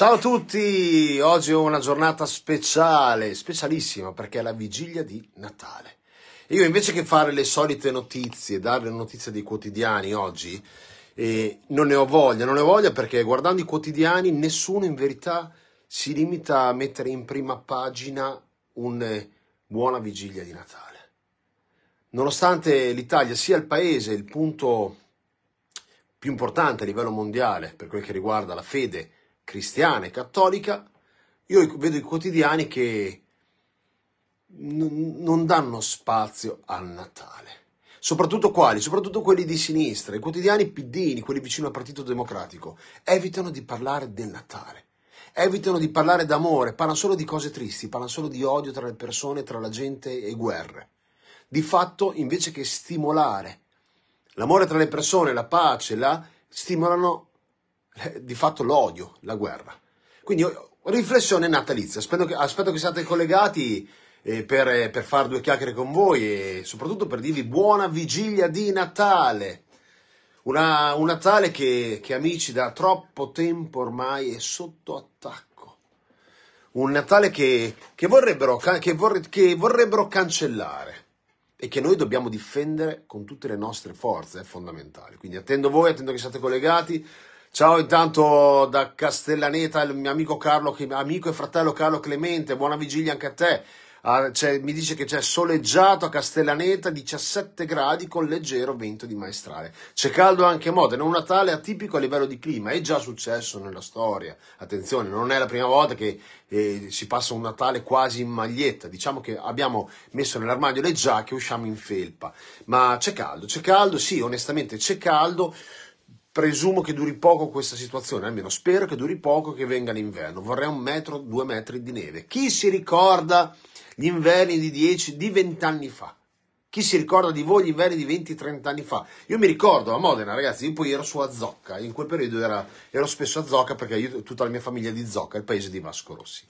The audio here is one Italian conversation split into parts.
Ciao a tutti, oggi è una giornata speciale, specialissima perché è la vigilia di Natale. Io invece che fare le solite notizie, dare le notizie dei quotidiani oggi, eh, non ne ho voglia, non ne ho voglia perché guardando i quotidiani nessuno in verità si limita a mettere in prima pagina un eh, buona vigilia di Natale. Nonostante l'Italia sia il paese, il punto più importante a livello mondiale per quel che riguarda la fede, cristiana e cattolica, io vedo i quotidiani che n- non danno spazio al Natale. Soprattutto quali? Soprattutto quelli di sinistra, i quotidiani piddini, quelli vicino al Partito Democratico, evitano di parlare del Natale evitano di parlare d'amore, parlano solo di cose tristi, parlano solo di odio tra le persone, tra la gente e guerre. Di fatto, invece che stimolare l'amore tra le persone, la pace, la, stimolano eh, di fatto l'odio, la guerra. Quindi oh, riflessione natalizia, aspetto che, aspetto che siate collegati eh, per, eh, per fare due chiacchiere con voi e soprattutto per dirvi buona vigilia di Natale. Una, un Natale che, che, amici, da troppo tempo ormai è sotto attacco. Un Natale che, che, vorrebbero, che, vorre, che vorrebbero cancellare e che noi dobbiamo difendere con tutte le nostre forze è eh, fondamentale. Quindi attendo voi, attendo che siate collegati, Ciao intanto da Castellaneta il mio amico Carlo, amico e fratello Carlo Clemente, buona vigilia anche a te. Ah, mi dice che c'è soleggiato a Castellaneta 17 gradi con leggero vento di maestrale. C'è caldo anche a Modena, un Natale atipico a livello di clima, è già successo nella storia. Attenzione, non è la prima volta che eh, si passa un Natale quasi in maglietta, diciamo che abbiamo messo nell'armadio le giacche e usciamo in felpa. Ma c'è caldo, c'è caldo, sì, onestamente c'è caldo. Presumo che duri poco questa situazione, almeno spero che duri poco, che venga l'inverno. Vorrei un metro, due metri di neve. Chi si ricorda gli inverni di 10, di 20 anni fa? Chi si ricorda di voi gli inverni di 20-30 anni fa? Io mi ricordo a Modena, ragazzi, io poi ero su Azocca, in quel periodo era, ero spesso a Zocca perché io, tutta la mia famiglia è di Zocca, il paese di Vasco Rossi.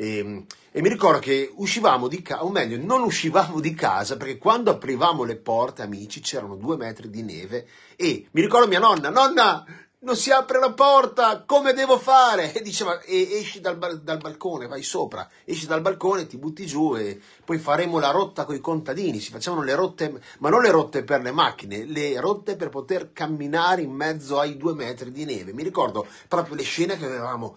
E, ehm, e mi ricordo che uscivamo di casa, o meglio, non uscivamo di casa perché quando aprivamo le porte, amici, c'erano due metri di neve e mi ricordo mia nonna, nonna, non si apre la porta, come devo fare? E diceva, e esci dal, dal, balcone, vai sopra, esci dal balcone, ti butti giù e poi faremo la rotta con i contadini, si facevano le rotte, ma non le rotte per le macchine, le rotte per poter camminare in mezzo ai due metri di neve. Mi ricordo proprio le scene che avevamo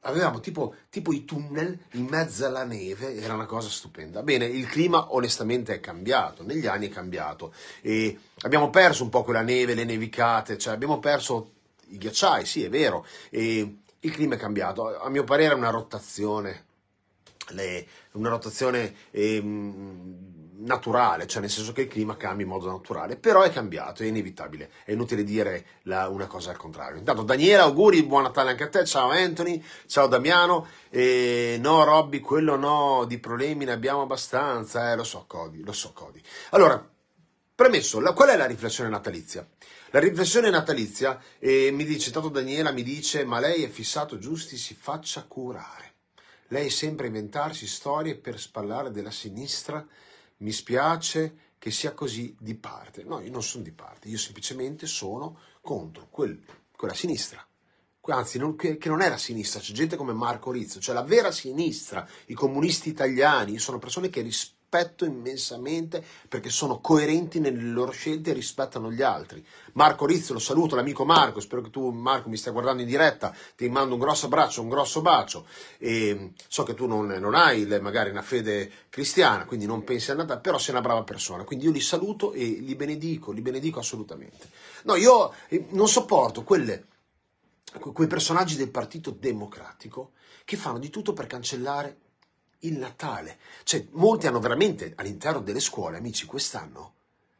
avevamo tipo, tipo, i tunnel in mezzo alla neve, era una cosa stupenda. Bene, il clima onestamente è cambiato, negli anni è cambiato e abbiamo perso un po' quella neve, le nevicate, cioè abbiamo perso i ghiacciai, sì è vero, e il clima è cambiato. A mio parere è una rotazione, le, una rotazione... Ehm, naturale, cioè nel senso che il clima cambia in modo naturale, però è cambiato, è inevitabile, è inutile dire la, una cosa al contrario. Intanto Daniela, auguri, buon Natale anche a te, ciao Anthony, ciao Damiano, e no Robby, quello no, di problemi ne abbiamo abbastanza, eh, lo so Cody, lo so Cody. Allora, premesso, la, qual è la riflessione natalizia? La riflessione natalizia, eh, mi dice, tanto Daniela mi dice, ma lei è fissato giusti, si faccia curare. Lei sembra inventarsi storie per spallare della sinistra mi spiace che sia così di parte. No, io non sono di parte, io semplicemente sono contro quel, quella sinistra. Anzi, non, che, che, non è la sinistra, c'è gente come Marco Rizzo, cioè la vera sinistra, i comunisti italiani, sono persone che rispettano rispetto immensamente perché sono coerenti nelle loro scelte e rispettano gli altri. Marco Rizzo, lo saluto, l'amico Marco, spero che tu Marco mi stia guardando in diretta, ti mando un grosso abbraccio, un grosso bacio. E ehm, so che tu non, non hai magari una fede cristiana, quindi non pensi a Natale, però sei una brava persona, quindi io li saluto e li benedico, li benedico assolutamente. No, io ehm, non sopporto quelle quei personaggi del Partito Democratico che fanno di tutto per cancellare il Natale. Cioè, molti hanno veramente all'interno delle scuole, amici, quest'anno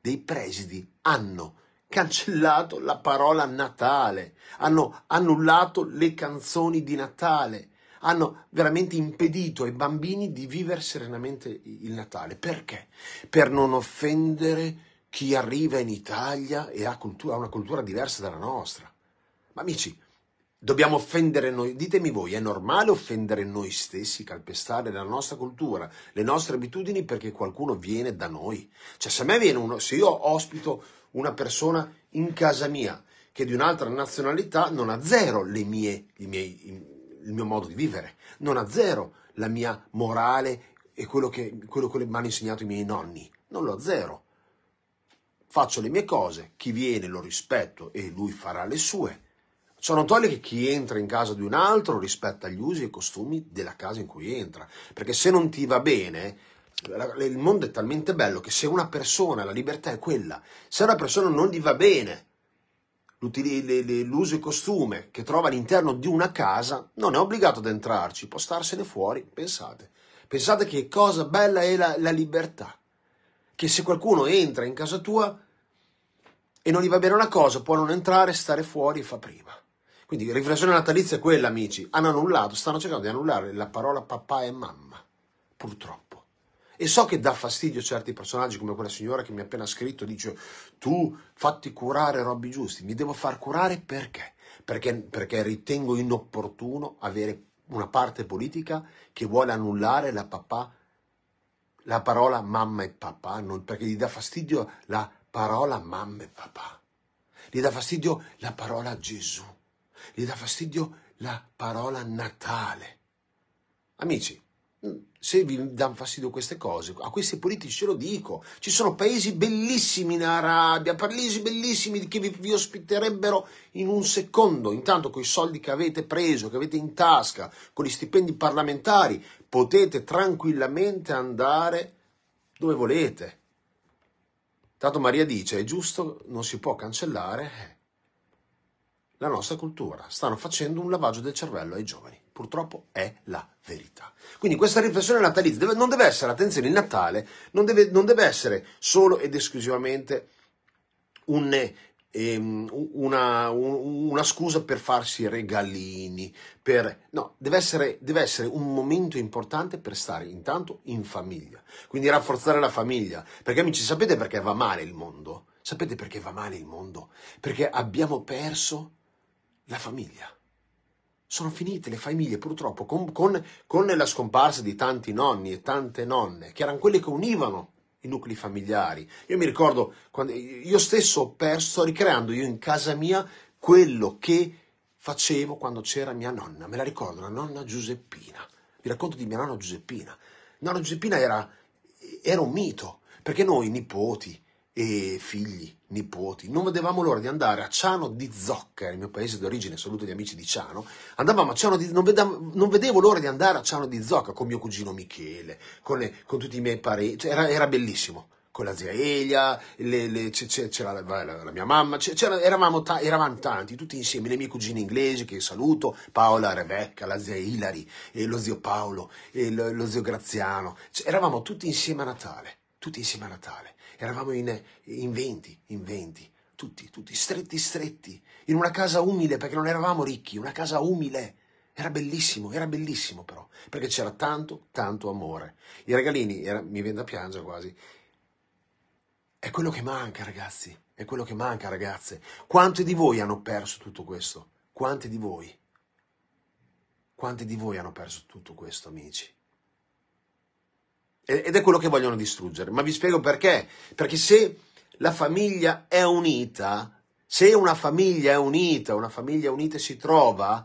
dei presidi hanno cancellato la parola Natale, hanno annullato le canzoni di Natale, hanno veramente impedito ai bambini di vivere serenamente il Natale. Perché? Per non offendere chi arriva in Italia e ha, cultura, ha una cultura diversa dalla nostra. Ma amici, Dobbiamo offendere noi, ditemi voi, è normale offendere noi stessi, calpestare la nostra cultura, le nostre abitudini perché qualcuno viene da noi? Cioè se a me viene uno, se io ospito una persona in casa mia che è di un'altra nazionalità, non ha zero le mie, i miei, il mio modo di vivere, non ha zero la mia morale e quello che, quello che mi hanno insegnato i miei nonni, non lo ha zero. Faccio le mie cose, chi viene lo rispetto e lui farà le sue Ciò non toglie che chi entra in casa di un altro rispetta gli usi e i costumi della casa in cui entra, perché se non ti va bene, il mondo è talmente bello che se una persona, la libertà è quella, se a una persona non gli va bene l'uso e costume che trova all'interno di una casa, non è obbligato ad entrarci, può starsene fuori, pensate. Pensate che cosa bella è la, la libertà, che se qualcuno entra in casa tua e non gli va bene una cosa, può non entrare, stare fuori e fa prima. Quindi riflessione natalizia è quella, amici. Hanno annullato, stanno cercando di annullare la parola papà e mamma, purtroppo. E so che dà fastidio a certi personaggi come quella signora che mi ha appena scritto, dice tu fatti curare Robby Giusti, mi devo far curare perché? perché? Perché ritengo inopportuno avere una parte politica che vuole annullare la papà, la parola mamma e papà, non, perché gli dà fastidio la parola mamma e papà, gli dà fastidio la parola Gesù gli dà fastidio la parola Natale. Amici, mm, se vi danno fastidio queste cose, a questi politici ce lo dico, ci sono paesi bellissimi in Arabia, paesi bellissimi che vi, vi ospiterebbero in un secondo, intanto con i soldi che avete preso, che avete in tasca, con gli stipendi parlamentari, potete tranquillamente andare dove volete. Tanto Maria dice, è giusto, non si può cancellare, eh la nostra cultura, stanno facendo un lavaggio del cervello ai giovani. Purtroppo è la verità. Quindi questa riflessione natalizia deve, non deve essere, attenzione, il Natale non deve, non deve essere solo ed esclusivamente un, ehm, una, un, una, scusa per farsi regalini, per, no, deve essere, deve essere un momento importante per stare intanto in famiglia, quindi rafforzare la famiglia, perché amici sapete perché va male il mondo? Sapete perché va male il mondo? Perché abbiamo perso la famiglia. Sono finite le famiglie, purtroppo, con, con, con la scomparsa di tanti nonni e tante nonne, che erano quelle che univano i nuclei familiari. Io mi ricordo, quando, io stesso ho perso, ricreando io in casa mia quello che facevo quando c'era mia nonna. Me la ricordo, la nonna Giuseppina. Vi racconto di mia nonna Giuseppina. Nonna Giuseppina era, era un mito, perché noi nipoti, e figli, nipoti. Non vedevamo l'ora di andare a Ciano di Zocca, il mio paese d'origine, saluto gli amici di Ciano. Andavamo a Ciano di non, vedavo, non vedevo l'ora di andare a Ciano di Zocca con mio cugino Michele, con, le, con tutti i miei parenti. Cioè, era, era, bellissimo. Con la zia Elia, le, le, c'era la, la, la, mia mamma, eravamo, ta, eravamo, tanti, tutti insieme, le mie cugine inglesi che saluto, Paola, Rebecca, la zia Ilari, lo zio Paolo, lo, lo, zio Graziano, cioè, eravamo tutti insieme a Natale tutti insieme a Natale. Eravamo in, in 20, in 20, tutti, tutti, stretti, stretti, in una casa umile, perché non eravamo ricchi, una casa umile. Era bellissimo, era bellissimo però, perché c'era tanto, tanto amore. I regalini, era, mi viene da piangere quasi, è quello che manca ragazzi, è quello che manca ragazze. Quanti di voi hanno perso tutto questo? Quanti di voi? Quanti di voi hanno perso tutto questo, amici? Eh, ed è quello che vogliono distruggere. Ma vi spiego perché. Perché se la famiglia è unita, se una famiglia è unita, una famiglia unita si trova,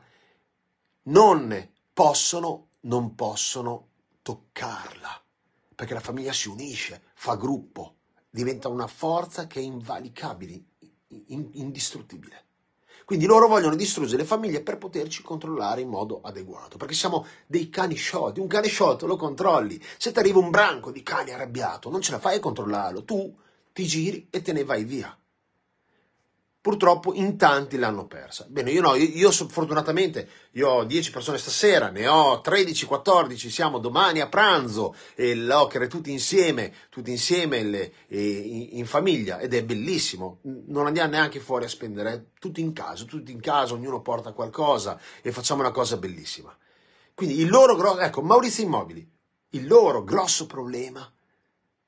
non possono, non possono toccarla. Perché la famiglia si unisce, fa gruppo, diventa una forza che è invalicabile, indistruttibile. Quindi loro vogliono distruggere le famiglie per poterci controllare in modo adeguato, perché siamo dei cani sciolti. Un cane sciolto lo controlli. Se ti arriva un branco di cani arrabbiato, non ce la fai a controllarlo. Tu ti giri e te ne vai via purtroppo in tanti l'hanno persa. Bene, io no, io, io fortunatamente io ho 10 persone stasera, ne ho 13, 14, siamo domani a pranzo e l'occhio tutti insieme, tutti insieme le, e, in, famiglia ed è bellissimo. Non andiamo neanche fuori a spendere, eh. tutti in casa, tutti in casa, ognuno porta qualcosa e facciamo una cosa bellissima. Quindi il loro grosso, ecco, Maurizio Immobili, il loro grosso problema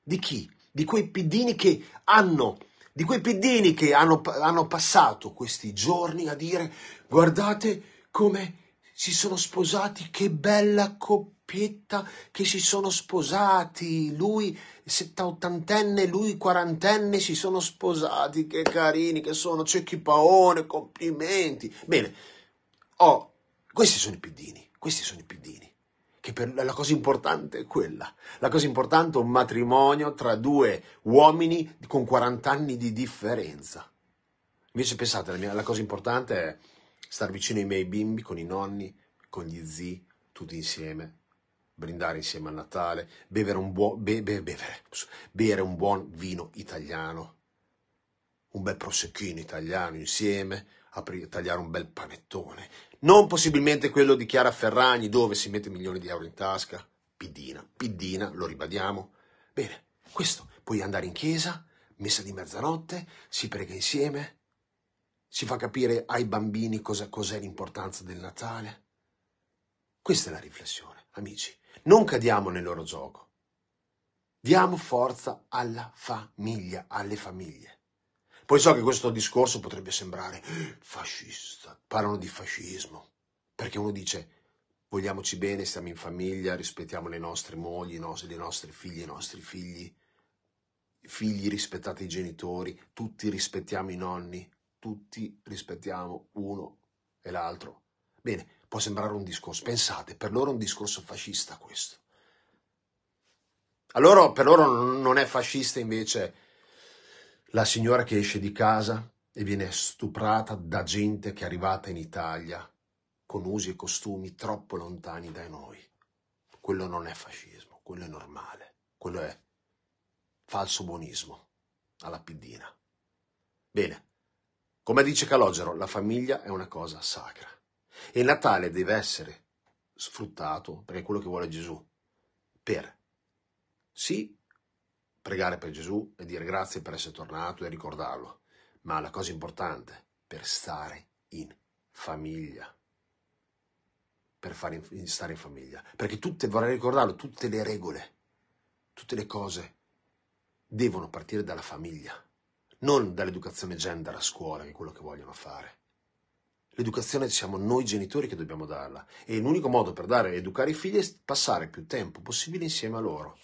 di chi? Di quei piddini che hanno di quei piddini che hanno, hanno passato questi giorni a dire guardate come si sono sposati, che bella coppietta che si sono sposati, lui 70-80enne, lui quarantenne si sono sposati, che carini che sono, c'è chi paone, complimenti. Bene, oh, questi sono i piddini, questi sono i piddini che per, la cosa importante è quella. La cosa importante è un matrimonio tra due uomini con 40 anni di differenza. Invece pensate, la, mia, la cosa importante è star vicino ai miei bimbi, con i nonni, con gli zii, tutti insieme, brindare insieme a Natale, bevere un buon, be, be, bevere, bere un buon vino italiano, un bel prosecchino italiano insieme, aprire, tagliare un bel panettone. Non possibilmente quello di Chiara Ferragni, dove si mette milioni di euro in tasca. Pidina, pidina, lo ribadiamo. Bene, questo, puoi andare in chiesa, messa di mezzanotte, si prega insieme, si fa capire ai bambini cosa, cos'è l'importanza del Natale. Questa è la riflessione, amici. Non cadiamo nel loro gioco. Diamo forza alla famiglia, alle famiglie. Poi so che questo discorso potrebbe sembrare fascista, parlano di fascismo, perché uno dice vogliamoci bene, siamo in famiglia, rispettiamo le nostre mogli, le nostre figli, i nostri figli, figli rispettate i genitori, tutti rispettiamo i nonni, tutti rispettiamo uno e l'altro. Bene, può sembrare un discorso, pensate, per loro è un discorso fascista questo. A loro, per loro non è fascista invece la signora che esce di casa e viene stuprata da gente che è arrivata in Italia con usi e costumi troppo lontani da noi. Quello non è fascismo, quello è normale, quello è falso buonismo alla piddina. Bene, come dice Calogero, la famiglia è una cosa sacra e il Natale deve essere sfruttato, perché è quello che vuole Gesù, per sì pregare per Gesù e dire grazie per essere tornato e ricordarlo. Ma la cosa importante, per stare in famiglia. Per fare in, stare in famiglia. Perché tutte, vorrei ricordarlo, tutte le regole, tutte le cose devono partire dalla famiglia, non dall'educazione gender a scuola, che è quello che vogliono fare. L'educazione siamo noi genitori che dobbiamo darla e l'unico modo per dare, educare i figli è passare più tempo possibile insieme a loro.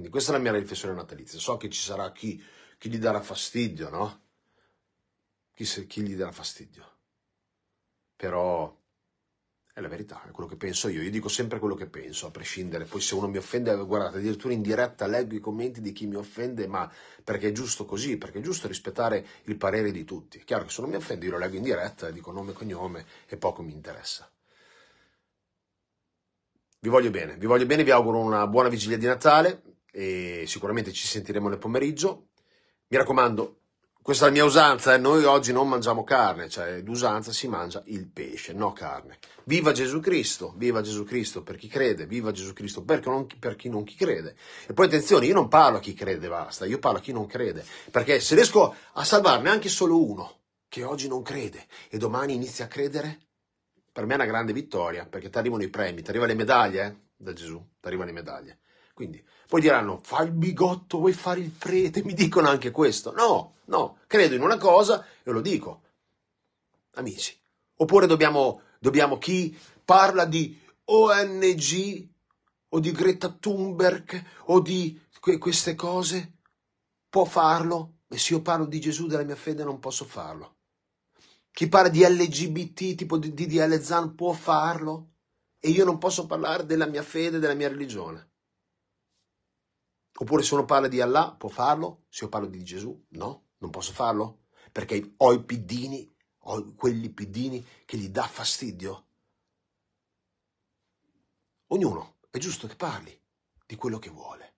Quindi questa è la mia riflessione natalizia. So che ci sarà chi, chi gli darà fastidio, no? Chi, se, chi gli darà fastidio. Però è la verità, è quello che penso io. Io dico sempre quello che penso, a prescindere. Poi se uno mi offende, guardate, addirittura in diretta leggo i commenti di chi mi offende, ma perché è giusto così, perché è giusto rispettare il parere di tutti. È chiaro che se uno mi offende io lo leggo in diretta, dico nome e cognome e poco mi interessa. Vi voglio bene, vi voglio bene, vi auguro una buona vigilia di Natale, e sicuramente ci sentiremo nel pomeriggio. Mi raccomando, questa è la mia usanza, eh? noi oggi non mangiamo carne, cioè d'usanza si mangia il pesce, no carne. Viva Gesù Cristo, viva Gesù Cristo per chi crede, viva Gesù Cristo per, non, per chi non chi crede. E poi attenzione, io non parlo a chi crede, basta, io parlo a chi non crede, perché se riesco a salvarne anche solo uno che oggi non crede e domani inizia a credere, per me è una grande vittoria, perché ti arrivano i premi, ti arrivano le medaglie eh? da Gesù, ti arrivano le medaglie. Quindi, poi diranno, fa il bigotto, vuoi fare il prete? Mi dicono anche questo. No, no, credo in una cosa e lo dico. Amici, oppure dobbiamo, dobbiamo chi parla di ONG o di Greta Thunberg o di que- queste cose, può farlo? E se io parlo di Gesù, della mia fede, non posso farlo. Chi parla di LGBT, tipo di DDL Zan, può farlo? E io non posso parlare della mia fede, della mia religione. Oppure se uno parla di Allah, può farlo? Se io parlo di Gesù, no, non posso farlo? Perché ho i piddini, ho quelli piddini che gli dà fastidio. Ognuno è giusto che parli di quello che vuole.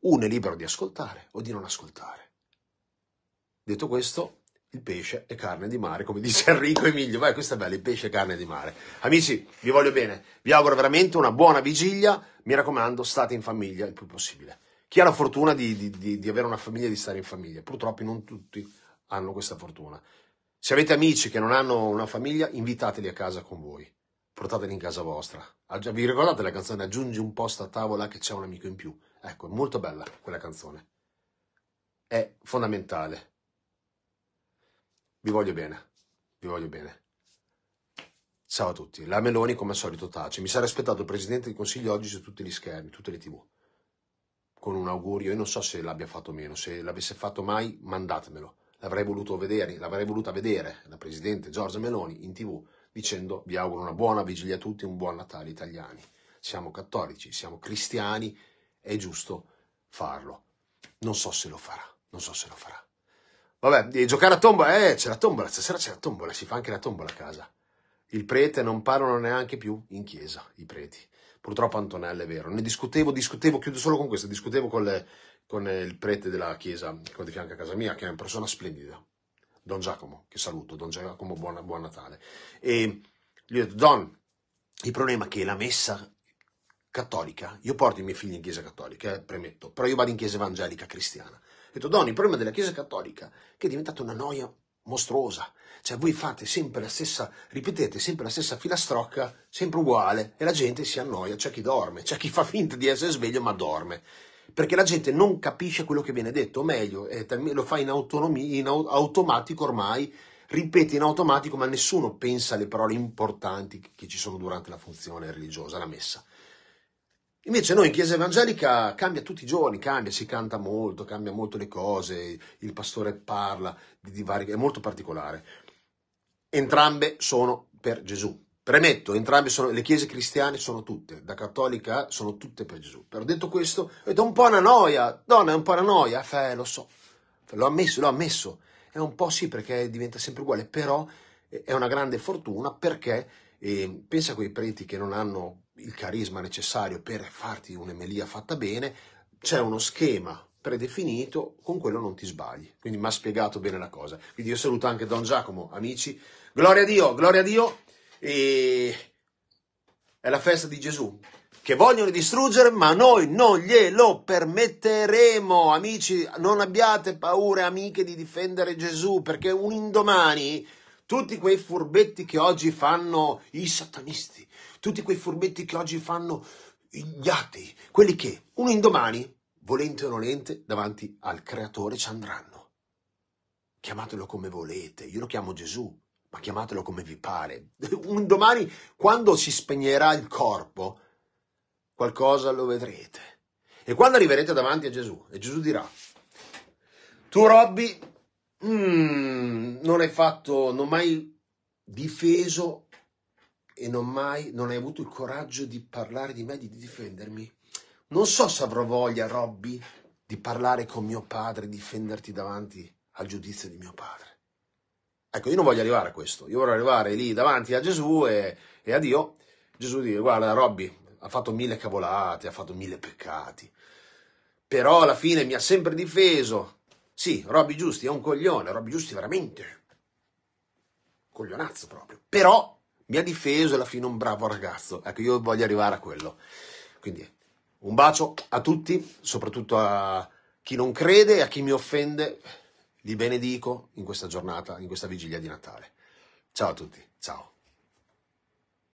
Uno è libero di ascoltare o di non ascoltare. Detto questo, il pesce è carne di mare, come dice Enrico Emilio. Vai, questa è bella, il pesce è carne di mare. Amici, vi voglio bene, vi auguro veramente una buona vigilia. Mi raccomando, state in famiglia il più possibile. Chi ha la fortuna di, di, di, di avere una famiglia e di stare in famiglia? Purtroppo non tutti hanno questa fortuna. Se avete amici che non hanno una famiglia, invitateli a casa con voi. Portateli in casa vostra. Vi ricordate la canzone Aggiungi un posto a tavola che c'è un amico in più? Ecco, è molto bella quella canzone. È fondamentale. Vi voglio bene. Vi voglio bene. Ciao a tutti. La Meloni, come al solito, tace. Mi sarei aspettato il presidente del Consiglio oggi su tutti gli schermi, tutte le tv con un augurio, io non so se l'abbia fatto meno, se l'avesse fatto mai mandatemelo, l'avrei voluto vedere, l'avrei voluta vedere la Presidente Giorgia Meloni in tv dicendo vi auguro una buona vigilia a tutti e un buon Natale italiani. Siamo cattolici, siamo cristiani, è giusto farlo. Non so se lo farà, non so se lo farà. Vabbè, di giocare a tombola, eh, c'è la tombola, stasera c'è la tombola, si fa anche la tombola a casa. Il prete non parlano neanche più in chiesa, i preti. Purtroppo Antonella è vero. Ne discutevo, discutevo, chiudo solo con questo, discutevo con, le, con il prete della chiesa di fianco a casa mia, che è una persona splendida, Don Giacomo, che saluto, Don Giacomo, buona, buon Natale. E gli ho detto, Don, il problema è che la messa cattolica, io porto i miei figli in chiesa cattolica, eh, premetto, però io vado in chiesa evangelica cristiana. Ho detto, Don, il problema della chiesa cattolica è che è diventata una noia mostruosa. Cioè voi fate sempre la stessa, ripetete sempre la stessa filastrocca, sempre uguale, e la gente si annoia, c'è chi dorme, c'è chi fa finta di essere sveglio ma dorme. Perché la gente non capisce quello che viene detto, o meglio, eh, lo fa in, autonomia, in automatico ormai, ripete in automatico, ma nessuno pensa alle parole importanti che ci sono durante la funzione religiosa, la messa. Invece noi in chiesa evangelica cambia tutti i giorni, cambia, si canta molto, cambia molto le cose, il pastore parla, di vari, è molto particolare. Entrambe sono per Gesù. Premetto, entrambe sono, le chiese cristiane sono tutte, da cattolica sono tutte per Gesù. Però detto questo, è un po' una noia, donna è un po' una noia, Fè, eh, lo so, l'ho ammesso, l'ho ammesso. È un po' sì perché diventa sempre uguale, però è una grande fortuna perché, eh, pensa a quei preti che non hanno il carisma necessario per farti un'emelia fatta bene, c'è uno schema predefinito, con quello non ti sbagli. Quindi mi ha spiegato bene la cosa. Quindi io saluto anche Don Giacomo, amici. Gloria a Dio, gloria a Dio. E... È la festa di Gesù che vogliono distruggere, ma noi non glielo permetteremo. Amici, non abbiate paura, amiche, di difendere Gesù, perché un indomani tutti quei furbetti che oggi fanno i satanisti, tutti quei furbetti che oggi fanno gli atei, quelli che un indomani, volente o nolente, davanti al creatore ci andranno. Chiamatelo come volete, io lo chiamo Gesù, ma chiamatelo come vi pare. Un domani, quando si spegnerà il corpo, qualcosa lo vedrete. E quando arriverete davanti a Gesù, e Gesù dirà, tu Robby mm, non hai fatto, non mai difeso e non mai, non hai avuto il coraggio di parlare di me, di difendermi. Non so se avrò voglia, Robby, di parlare con mio padre, difenderti davanti al giudizio di mio padre. Ecco, io non voglio arrivare a questo, io vorrei arrivare lì davanti a Gesù e, e a Dio. Gesù dice, guarda Robby, ha fatto mille cavolate, ha fatto mille peccati, però alla fine mi ha sempre difeso, sì, Robby Giusti è un coglione, Robby Giusti veramente. Coglionazzo proprio. Però mi ha difeso e alla fine un bravo ragazzo. Ecco, io voglio arrivare a quello. Quindi un bacio a tutti, soprattutto a chi non crede e a chi mi offende. Li benedico in questa giornata, in questa vigilia di Natale. Ciao a tutti, ciao.